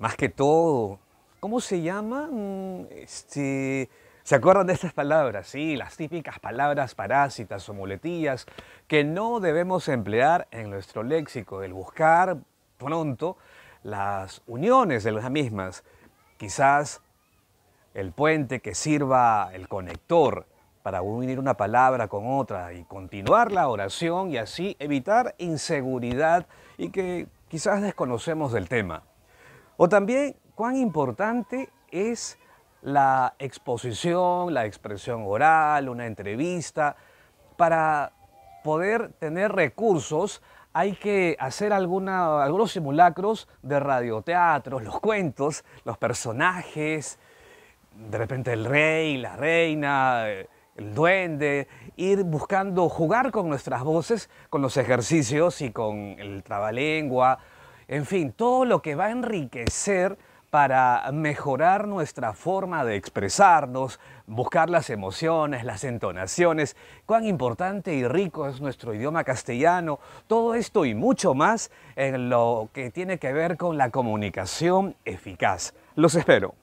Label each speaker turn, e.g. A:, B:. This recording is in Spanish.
A: más que todo, ¿cómo se llama? Mm, este, ¿Se acuerdan de estas palabras? Sí, las típicas palabras parásitas o muletillas que no debemos emplear en nuestro léxico, el buscar pronto las uniones de las mismas. Quizás el puente que sirva el conector para unir una palabra con otra y continuar la oración y así evitar inseguridad y que quizás desconocemos del tema. O también cuán importante es la exposición, la expresión oral, una entrevista. Para poder tener recursos hay que hacer algunos simulacros de radioteatros, los cuentos, los personajes, de repente el rey, la reina, el duende, ir buscando jugar con nuestras voces, con los ejercicios y con el trabalengua en fin, todo lo que va a enriquecer para mejorar nuestra forma de expresarnos, buscar las emociones, las entonaciones, cuán importante y rico es nuestro idioma castellano, todo esto y mucho más en lo que tiene que ver con la comunicación eficaz. Los espero.